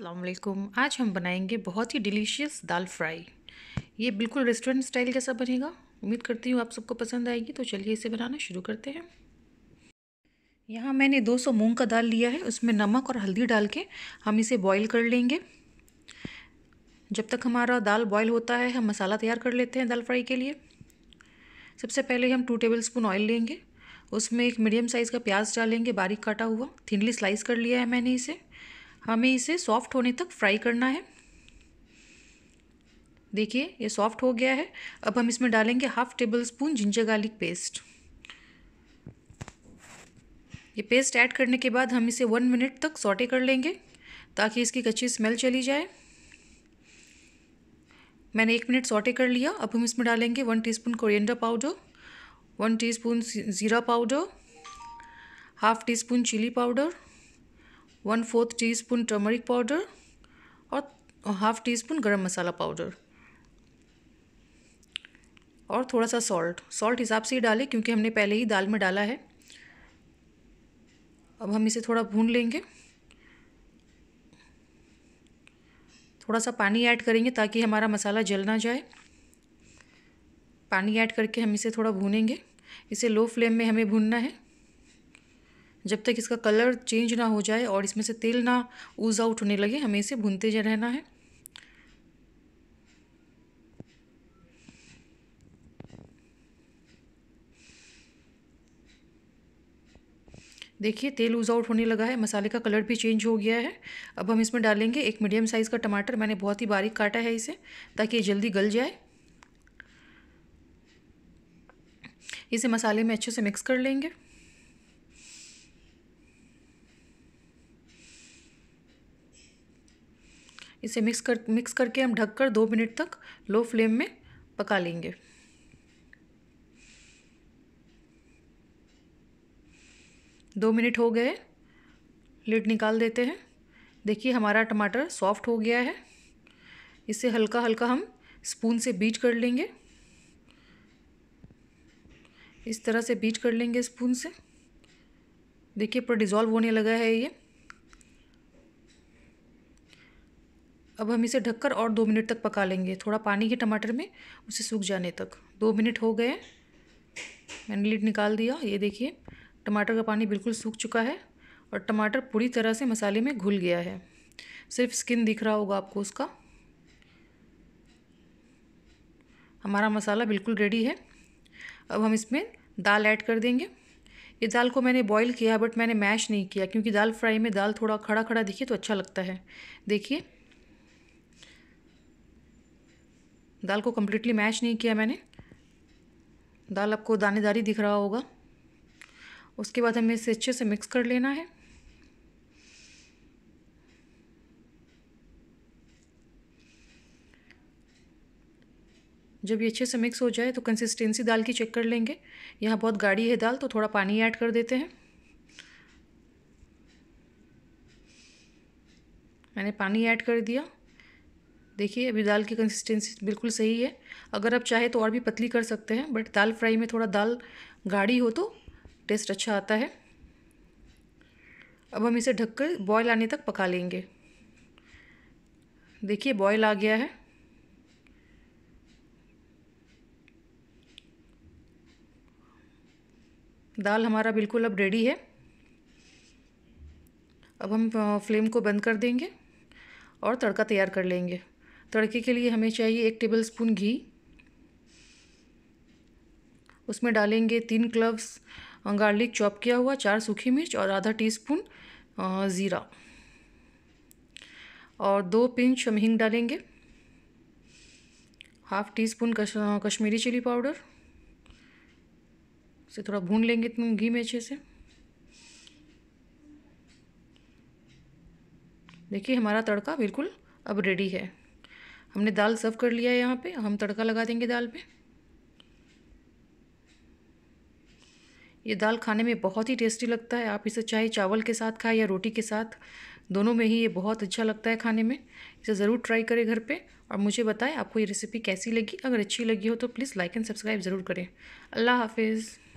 असलकुम आज हम बनाएंगे बहुत ही डिलीशियस दाल फ्राई ये बिल्कुल रेस्टोरेंट स्टाइल जैसा बनेगा उम्मीद करती हूँ आप सबको पसंद आएगी तो चलिए इसे बनाना शुरू करते हैं यहाँ मैंने 200 मूंग का दाल लिया है उसमें नमक और हल्दी डाल के हम इसे बॉईल कर लेंगे जब तक हमारा दाल बॉईल होता है हम मसाला तैयार कर लेते हैं दाल फ्राई के लिए सबसे पहले हम टू टेबल स्पून ऑयल लेंगे उसमें एक मीडियम साइज़ का प्याज डालेंगे बारीक काटा हुआ थिनली स्लाइस कर लिया है मैंने इसे हमें इसे सॉफ्ट होने तक फ्राई करना है देखिए ये सॉफ्ट हो गया है अब हम इसमें डालेंगे half tablespoon ginger garlic paste ये पेस्ट ऐड करने के बाद हम इसे वन मिनट तक सॉटे कर लेंगे ताकि इसकी कच्ची स्मेल चली जाए मैंने एक मिनट सॉटे कर लिया अब हम इसमें डालेंगे one teaspoon coriander powder one teaspoon ज़ीरा powder half teaspoon chilli powder one fourth teaspoon turmeric powder और half teaspoon garam masala powder और थोड़ा सा सॉल्ट सॉल्ट हिसाब से ही डालें क्योंकि हमने पहले ही दाल में डाला है अब हम इसे थोड़ा भून लेंगे थोड़ा सा पानी ऐड करेंगे ताकि हमारा मसाला जल ना जाए पानी ऐड करके हम इसे थोड़ा भूनेंगे इसे लो फ्लेम में हमें भूनना है जब तक इसका कलर चेंज ना हो जाए और इसमें से तेल ना ऊज आउट होने लगे हमें इसे भूनते जा रहना है देखिए तेल ऊज आउट होने लगा है मसाले का कलर भी चेंज हो गया है अब हम इसमें डालेंगे एक मीडियम साइज़ का टमाटर मैंने बहुत ही बारीक काटा है इसे ताकि ये जल्दी गल जाए इसे मसाले में अच्छे से मिक्स कर लेंगे इसे मिक्स कर मिक्स करके हम ढककर दो मिनट तक लो फ्लेम में पका लेंगे दो मिनट हो गए लिड निकाल देते हैं देखिए हमारा टमाटर सॉफ्ट हो गया है इसे हल्का हल्का हम स्पून से बीट कर लेंगे इस तरह से बीट कर लेंगे स्पून से देखिए पर डिज़ोल्व होने लगा है ये अब हम इसे ढककर और दो मिनट तक पका लेंगे थोड़ा पानी है टमाटर में उसे सूख जाने तक दो मिनट हो गए मैंने लीड निकाल दिया ये देखिए टमाटर का पानी बिल्कुल सूख चुका है और टमाटर पूरी तरह से मसाले में घुल गया है सिर्फ स्किन दिख रहा होगा आपको उसका हमारा मसाला बिल्कुल रेडी है अब हम इसमें दाल ऐड कर देंगे ये दाल को मैंने बॉईल किया बट मैंने मैश नहीं किया क्योंकि दाल फ्राई में दाल थोड़ा खड़ा खड़ा दिखे तो अच्छा लगता है देखिए दाल को कम्प्लीटली मैश नहीं किया मैंने दाल आपको दानेदारी दिख रहा होगा उसके बाद हमें इसे अच्छे से मिक्स कर लेना है जब ये अच्छे से मिक्स हो जाए तो कंसिस्टेंसी दाल की चेक कर लेंगे यहाँ बहुत गाढ़ी है दाल तो थोड़ा पानी ऐड कर देते हैं मैंने पानी ऐड कर दिया देखिए अभी दाल की कंसिस्टेंसी बिल्कुल सही है अगर आप चाहे तो और भी पतली कर सकते हैं बट दाल फ्राई में थोड़ा दाल गाढ़ी हो तो टेस्ट अच्छा आता है अब हम इसे ढककर बॉयल आने तक पका लेंगे देखिए बॉयल आ गया है दाल हमारा बिल्कुल अब रेडी है अब हम फ्लेम को बंद कर देंगे और तड़का तैयार कर लेंगे तड़के के लिए हमें चाहिए एक टेबल स्पून घी उसमें डालेंगे तीन क्लव्स गार्लिक चॉप किया हुआ चार सूखी मिर्च और आधा टीस्पून ज़ीरा और दो पिंच हम हिंग डालेंगे हाफ टी स्पून कश, कश्मीरी चिली पाउडर इसे थोड़ा भून लेंगे तुम घी में अच्छे से देखिए हमारा तड़का बिल्कुल अब रेडी है हमने दाल सर्व कर लिया है यहाँ पे हम तड़का लगा देंगे दाल पे ये दाल खाने में बहुत ही टेस्टी लगता है आप इसे चाहे चावल के साथ खाएं या रोटी के साथ दोनों में ही ये बहुत अच्छा लगता है खाने में इसे ज़रूर ट्राई करें घर पे और मुझे बताएं आपको ये रेसिपी कैसी लगी अगर अच्छी लगी हो तो प्लीज़ लाइक एंड सब्सक्राइब ज़रूर करें अल्लाह हाफिज़